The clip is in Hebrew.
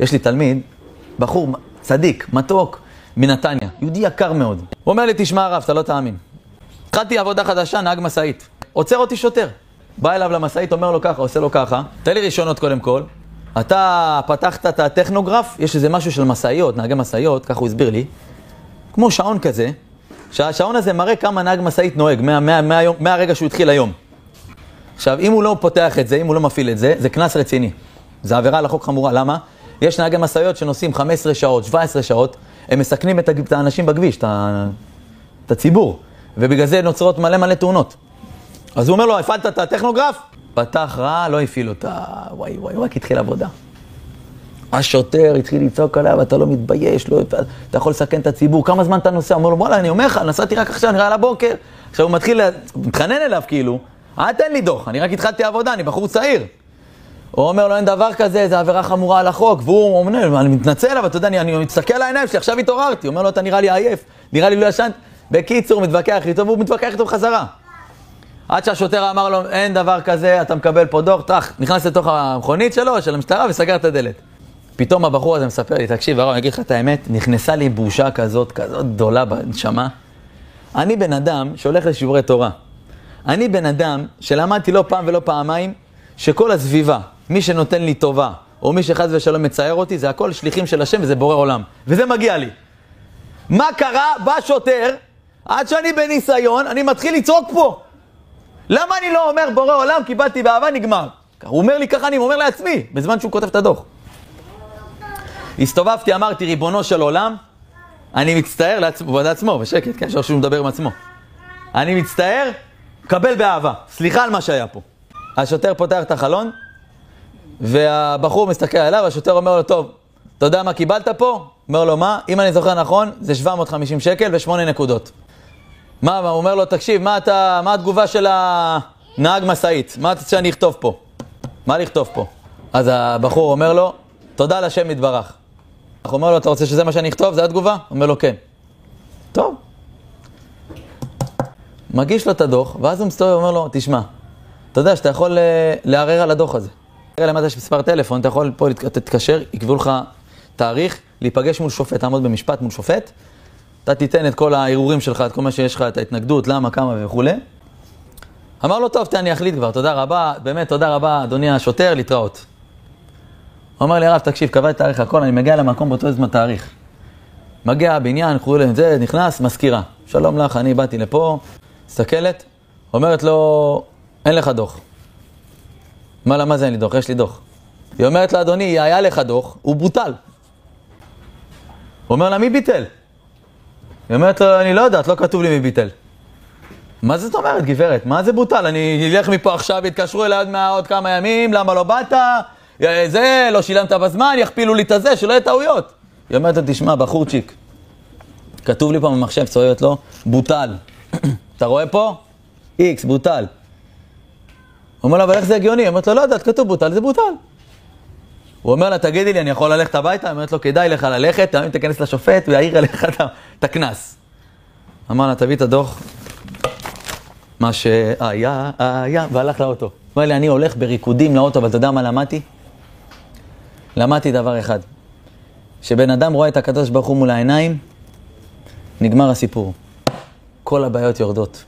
יש לי תלמיד, בחור צדיק, מתוק, מנתניה, יהודי יקר מאוד. הוא אומר לי, תשמע הרב, אתה לא תאמין. התחלתי עבודה חדשה, נהג משאית. עוצר אותי שוטר. בא אליו למשאית, אומר לו ככה, עושה לו ככה, תן לי ראשונות קודם כל. אתה פתחת את הטכנוגרף, יש איזה משהו של משאיות, נהגי משאיות, ככה הוא הסביר לי. כמו שעון כזה, שהשעון הזה מראה כמה נהג משאית נוהג מה, מה, מה, מה, מהרגע שהוא התחיל היום. עכשיו, אם הוא לא פותח את זה, אם הוא לא מפעיל את זה, זה קנס רציני. זה עבירה על החוק חמורה, למה? יש נהגי משאיות שנוסעים 15 שעות, 17 שעות, הם מסכנים את האנשים בכביש, את הציבור, ובגלל זה נוצרות מלא מלא תאונות. אז הוא אומר לו, הפעלת את הטכנוגרף? פתח רע, לא הפעיל אותה, וואי וואי, רק התחיל עבודה. השוטר התחיל לצעוק עליו, אתה לא מתבייש, לא, אתה יכול לסכן את הציבור, כמה זמן אתה נוסע? הוא אומר לו, וואלה, אני אומר לך, נסעתי רק עכשיו, נראה לבוקר. עכשיו הוא מתחיל, מתחנן אליו כאילו, אל תן לי דוח, אני רק התחלתי עבודה, אני בחור צעיר. הוא אומר לו, אין דבר כזה, זה עבירה חמורה על החוק. והוא אומר, אני מתנצל, אבל אתה יודע, אני, אני מסתכל על העיניים שלי, עכשיו התעוררתי. הוא אומר לו, אתה נראה לי עייף, נראה לי לא ישנת. בקיצור, מתווכח איתו, והוא מתווכח איתו בחזרה. עד שהשוטר אמר לו, אין דבר כזה, אתה מקבל פה דוח, טראח, נכנס לתוך המכונית שלו, של המשטרה, וסגר את הדלת. פתאום הבחור הזה מספר לי, תקשיב, הרב, אני אגיד לך את האמת, נכנסה לי בושה כזאת, כזאת גדולה בנשמה. אני בן אדם שהולך לשיעורי תורה. אני בן אדם שלמדתי לא פעם ולא פעמיים, שכל הסביבה, מי שנותן לי טובה, או מי שחס ושלום מצער אותי, זה הכל שליחים של השם וזה בורא עולם. וזה מגיע לי. מה קרה? בא שוטר, עד שאני בניסיון, אני מתחיל לצעוק פה. למה אני לא אומר בורא עולם, קיבלתי באהבה, נגמר? הוא אומר לי ככה, אני אומר לעצמי, בזמן שהוא כותב את הדוח. הסתובבתי, אמרתי, ריבונו של עולם, אני מצטער, לעצמו, הוא עצמו, בשקט, כן, עכשיו שהוא מדבר עם עצמו. אני מצטער, קבל באהבה. סליחה על מה שהיה פה. השוטר פותח את החלון, והבחור מסתכל עליו, השוטר אומר לו, טוב, אתה יודע מה קיבלת פה? אומר לו, מה? אם אני זוכר נכון, זה 750 שקל ושמונה נקודות. מה, הוא אומר לו, תקשיב, מה, אתה, מה התגובה של הנהג משאית? מה אתה רוצה שאני אכתוב פה? מה לכתוב פה? אז הבחור אומר לו, תודה לשם יתברך. הוא אומר לו, אתה רוצה שזה מה שאני אכתוב? זה התגובה? הוא אומר לו, כן. טוב. מגיש לו את הדוח, ואז הוא מסתובב ואומר לו, תשמע, אתה יודע שאתה יכול אה, לערער על הדוח הזה. תראה למטה יש מספר טלפון, אתה יכול פה להתקשר, יקבעו לך תאריך, להיפגש מול שופט, תעמוד במשפט מול שופט, אתה תיתן את כל הערעורים שלך, את כל מה שיש לך, את ההתנגדות, למה, כמה וכולי. אמר לו, טוב, תה, אני אחליט כבר, תודה רבה, באמת, תודה רבה, אדוני השוטר, להתראות. הוא אומר לי, הרב, תקשיב, קבע את תאריך הכל, אני מגיע למקום באותו זמן תאריך. מגיע הבניין, קוראים להם זה, נכנס, מזכירה. שלום לך, אני באתי לפה, מסתכלת, אומרת לו, אין לך דוח. לה, מה, זה אין לי דוח? יש לי דוח. היא אומרת לה, אדוני, היה לך דוח, הוא בוטל. הוא אומר לה, מי ביטל? היא אומרת לו, אני לא יודעת, לא כתוב לי מי ביטל. מה זאת אומרת, גברת? מה זה בוטל? אני אלך מפה עכשיו, יתקשרו אליי עוד, עוד כמה ימים, למה לא באת? אה, זה, לא שילמת בזמן, יכפילו לי את הזה, שלא יהיו טעויות. היא אומרת לו, תשמע, בחורצ'יק, כתוב לי פה במחשב, צועקת לו, בוטל. אתה רואה פה? איקס, בוטל. אומר לה, אבל איך זה הגיוני? היא אומרת לו, לא יודעת, כתוב בוטל, זה בוטל. הוא אומר לה, תגידי לי, אני יכול ללכת הביתה? היא אומרת לו, כדאי לך ללכת, תאמין, תיכנס לשופט הוא יעיר עליך את הקנס. אמר לה, תביא את הדוח, מה שהיה, היה, והלך לאוטו. הוא אומר לי, אני הולך בריקודים לאוטו, אבל אתה יודע מה למדתי? למדתי דבר אחד, שבן אדם רואה את הקדוש ברוך הוא מול העיניים, נגמר הסיפור. כל הבעיות יורדות.